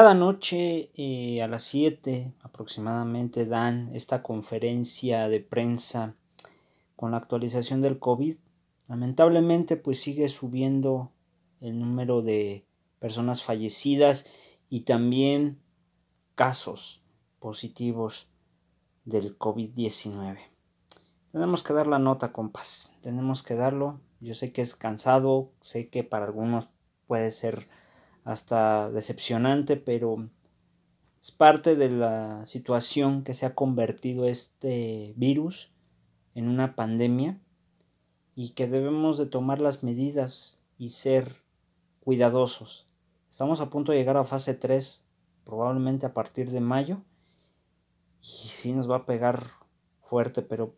Cada noche eh, a las 7 aproximadamente dan esta conferencia de prensa con la actualización del COVID. Lamentablemente pues sigue subiendo el número de personas fallecidas y también casos positivos del COVID-19. Tenemos que dar la nota, compas. Tenemos que darlo. Yo sé que es cansado, sé que para algunos puede ser hasta decepcionante, pero es parte de la situación que se ha convertido este virus en una pandemia y que debemos de tomar las medidas y ser cuidadosos. Estamos a punto de llegar a fase 3, probablemente a partir de mayo, y sí nos va a pegar fuerte, pero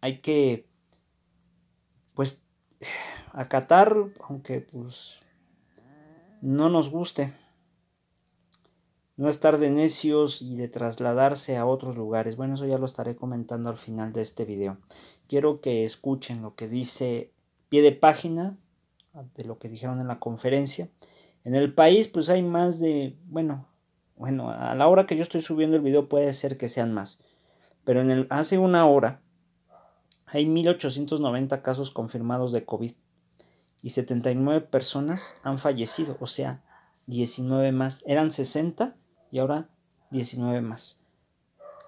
hay que, pues, acatar, aunque pues no nos guste. No estar de necios y de trasladarse a otros lugares. Bueno, eso ya lo estaré comentando al final de este video. Quiero que escuchen lo que dice pie de página de lo que dijeron en la conferencia. En el país pues hay más de, bueno, bueno, a la hora que yo estoy subiendo el video puede ser que sean más. Pero en el, hace una hora hay 1.890 casos confirmados de COVID y 79 personas han fallecido, o sea, 19 más. Eran 60 y ahora 19 más.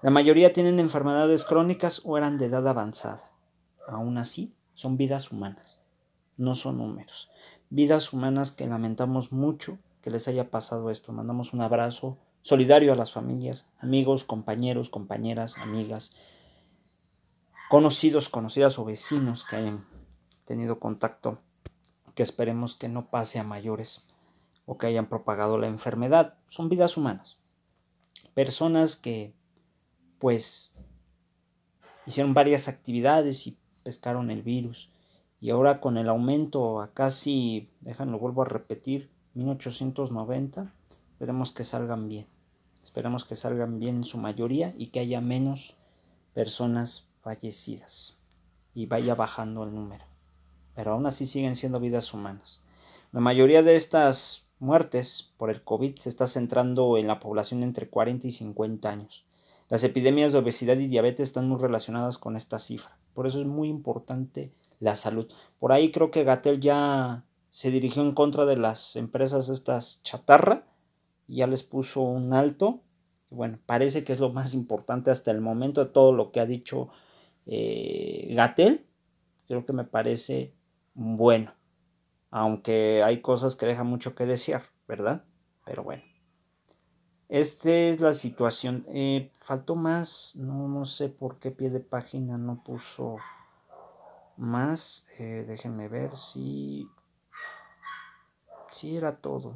La mayoría tienen enfermedades crónicas o eran de edad avanzada. Aún así, son vidas humanas, no son números. Vidas humanas que lamentamos mucho que les haya pasado esto. Mandamos un abrazo solidario a las familias, amigos, compañeros, compañeras, amigas, conocidos, conocidas o vecinos que hayan tenido contacto que esperemos que no pase a mayores o que hayan propagado la enfermedad. Son vidas humanas. Personas que, pues, hicieron varias actividades y pescaron el virus. Y ahora con el aumento a casi, déjenlo, vuelvo a repetir, 1890, esperemos que salgan bien. Esperemos que salgan bien en su mayoría y que haya menos personas fallecidas. Y vaya bajando el número pero aún así siguen siendo vidas humanas. La mayoría de estas muertes por el COVID se está centrando en la población entre 40 y 50 años. Las epidemias de obesidad y diabetes están muy relacionadas con esta cifra. Por eso es muy importante la salud. Por ahí creo que Gatel ya se dirigió en contra de las empresas estas chatarra y ya les puso un alto. bueno, parece que es lo más importante hasta el momento de todo lo que ha dicho eh, Gatel. Creo que me parece bueno, aunque hay cosas que deja mucho que desear, ¿verdad? Pero bueno. Esta es la situación. Eh, faltó más. No, sé por qué pie de página no puso más. Eh, déjenme ver si. Si era todo.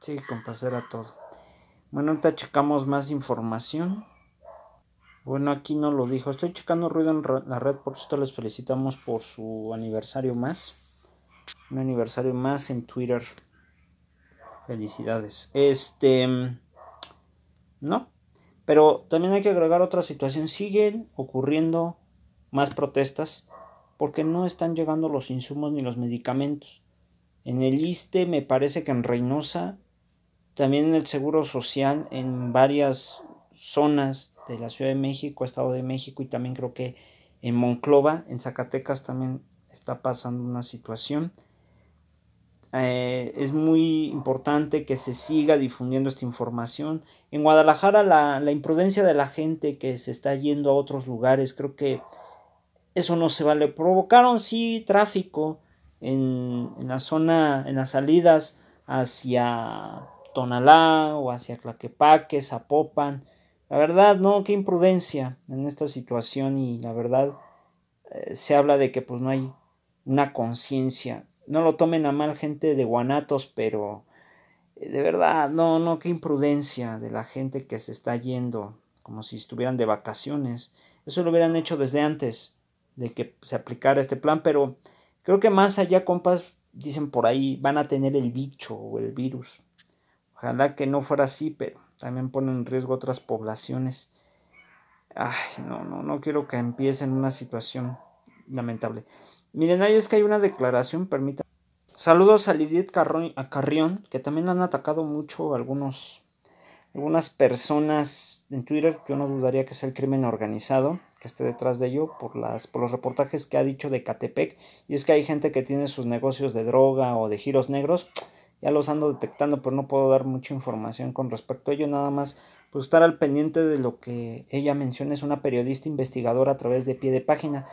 Sí, compas, era todo. Bueno, ahorita checamos más información. Bueno, aquí no lo dijo. Estoy checando ruido en la red. Por esto les felicitamos por su aniversario más. Un aniversario más en Twitter. Felicidades. Este. Mm, no. Pero también hay que agregar otra situación. Siguen ocurriendo más protestas porque no están llegando los insumos ni los medicamentos. En el ISTE, me parece que en Reynosa, también en el Seguro Social, en varias zonas de la Ciudad de México, Estado de México y también creo que en Monclova, en Zacatecas también está pasando una situación. Eh, es muy importante que se siga difundiendo esta información. En Guadalajara la, imprudencia de la gente que se está yendo a otros lugares, creo que eso no se vale. Provocaron sí tráfico en, en la zona, en las salidas hacia Tonalá o hacia Tlaquepaque, Zapopan la verdad, no, qué imprudencia en esta situación y la verdad eh, se habla de que pues no hay una conciencia. No lo tomen a mal gente de Guanatos, pero eh, de verdad, no, no, qué imprudencia de la gente que se está yendo como si estuvieran de vacaciones. Eso lo hubieran hecho desde antes de que se aplicara este plan, pero creo que más allá, compas, dicen por ahí, van a tener el bicho o el virus. Ojalá que no fuera así, pero también pone en riesgo otras poblaciones. Ay, no, no, no quiero que empiece en una situación lamentable. Miren, ahí es que hay una declaración, permítanme. Saludos a Lidiet Carrión, que también han atacado mucho algunos, algunas personas en Twitter. Yo no dudaría que sea el crimen organizado que esté detrás de ello por, las, por los reportajes que ha dicho de Catepec. Y es que hay gente que tiene sus negocios de droga o de giros negros ya los ando detectando, pero no puedo dar mucha información con respecto a ello, nada más pues estar al pendiente de lo que ella menciona, es una periodista investigadora a través de pie de página.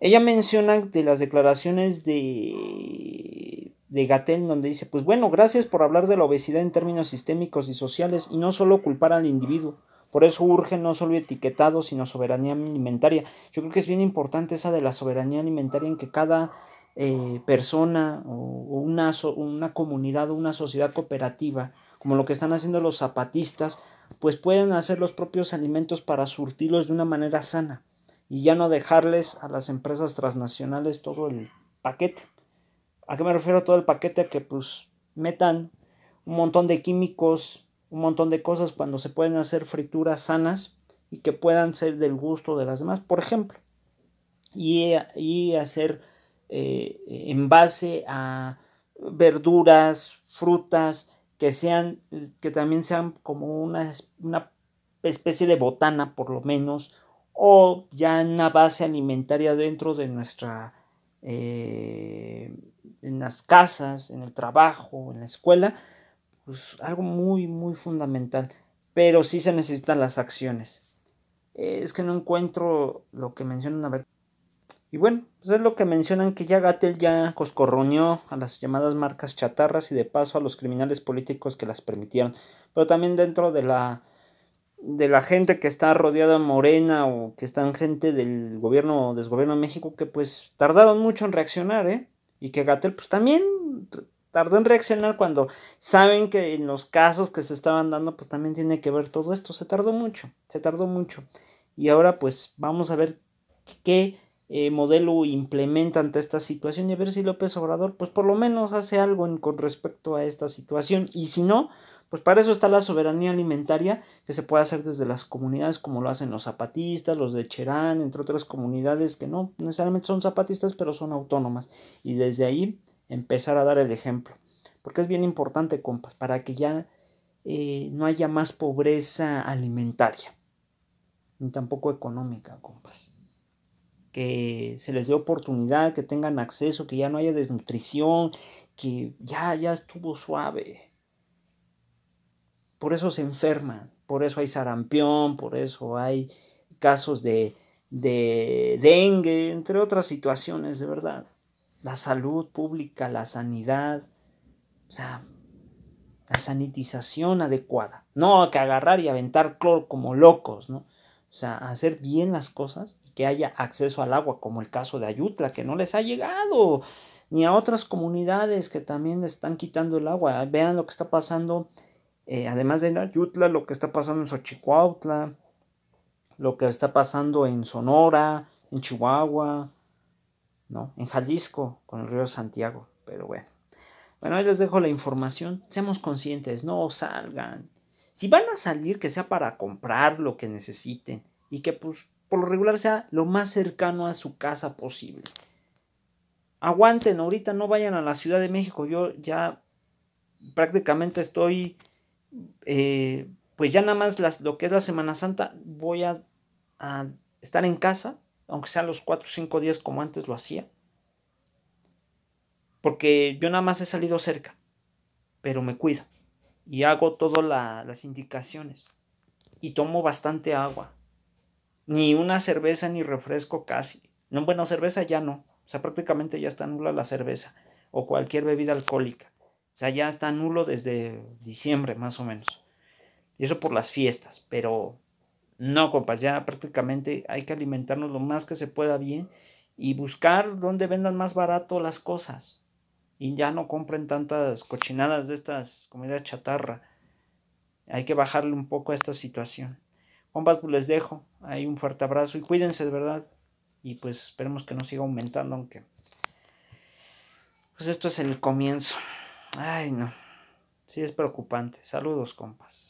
Ella menciona de las declaraciones de, de Gatel, donde dice, pues bueno, gracias por hablar de la obesidad en términos sistémicos y sociales y no solo culpar al individuo. Por eso urge no solo etiquetado, sino soberanía alimentaria. Yo creo que es bien importante esa de la soberanía alimentaria en que cada eh, persona o, una, una comunidad o una sociedad cooperativa, como lo que están haciendo los zapatistas, pues pueden hacer los propios alimentos para surtirlos de una manera sana y ya no dejarles a las empresas transnacionales todo el paquete. ¿A qué me refiero todo el paquete? Que pues metan un montón de químicos, un montón de cosas cuando se pueden hacer frituras sanas y que puedan ser del gusto de las demás, por ejemplo. Y, y hacer eh, en base a verduras, frutas, que sean, que también sean como una, una especie de botana por lo menos, o ya una base alimentaria dentro de nuestra, eh, en las casas, en el trabajo, en la escuela, pues algo muy, muy fundamental. Pero sí se necesitan las acciones. Eh, es que no encuentro lo que mencionan, a ver, y bueno, pues es lo que mencionan que ya Gatel ya coscorroñó a las llamadas marcas chatarras y de paso a los criminales políticos que las permitieron. Pero también dentro de la de la gente que está rodeada morena o que están gente del gobierno o desgobierno de México que pues tardaron mucho en reaccionar, ¿eh? Y que Gatel pues también tardó en reaccionar cuando saben que en los casos que se estaban dando pues también tiene que ver todo esto. Se tardó mucho, se tardó mucho. Y ahora pues vamos a ver qué eh, modelo implementa ante esta situación y a ver si López Obrador pues por lo menos hace algo con respecto a esta situación y si no pues para eso está la soberanía alimentaria que se puede hacer desde las comunidades como lo hacen los zapatistas, los de Cherán, entre otras comunidades que no necesariamente son zapatistas pero son autónomas y desde ahí empezar a dar el ejemplo porque es bien importante compas para que ya eh, no haya más pobreza alimentaria ni tampoco económica compas que se les dé oportunidad, que tengan acceso, que ya no haya desnutrición, que ya, ya estuvo suave. Por eso se enferman, por eso hay sarampión, por eso hay casos de, de dengue, entre otras situaciones, de verdad. La salud pública, la sanidad, o sea, la sanitización adecuada. No que agarrar y aventar cloro como locos, ¿no? O sea, hacer bien las cosas y que haya acceso al agua, como el caso de Ayutla, que no les ha llegado, ni a otras comunidades que también están quitando el agua. Vean lo que está pasando, eh, además de Ayutla, lo que está pasando en Xochicuautla, lo que está pasando en Sonora, en Chihuahua, ¿no? En Jalisco, con el río Santiago, pero bueno. Bueno, ahí les dejo la información. Seamos conscientes, no salgan, si van a salir, que sea para comprar lo que necesiten y que pues, por lo regular sea lo más cercano a su casa posible. Aguanten, ahorita no vayan a la Ciudad de México. Yo ya prácticamente estoy, eh, pues ya nada más lo que es la Semana Santa, voy a, estar en casa, aunque sean los 4 o 5 días como antes lo hacía. Porque yo nada más he salido cerca, pero me cuido y hago todas las indicaciones. Y tomo bastante agua. Ni una cerveza ni refresco casi. No, bueno, cerveza ya no. O sea, prácticamente ya está nula la cerveza o cualquier bebida alcohólica. O sea, ya está nulo desde diciembre más o menos. Y eso por las fiestas. Pero no, compas, ya prácticamente hay que alimentarnos lo más que se pueda bien y buscar donde vendan más barato las cosas y ya no compren tantas cochinadas de estas comidas chatarra. Hay que bajarle un poco a esta situación. Compas, pues les dejo. Ahí un fuerte abrazo y cuídense, de verdad. Y pues esperemos que no siga aumentando, aunque. Pues esto es el comienzo. Ay, no. Sí es preocupante. Saludos, compas.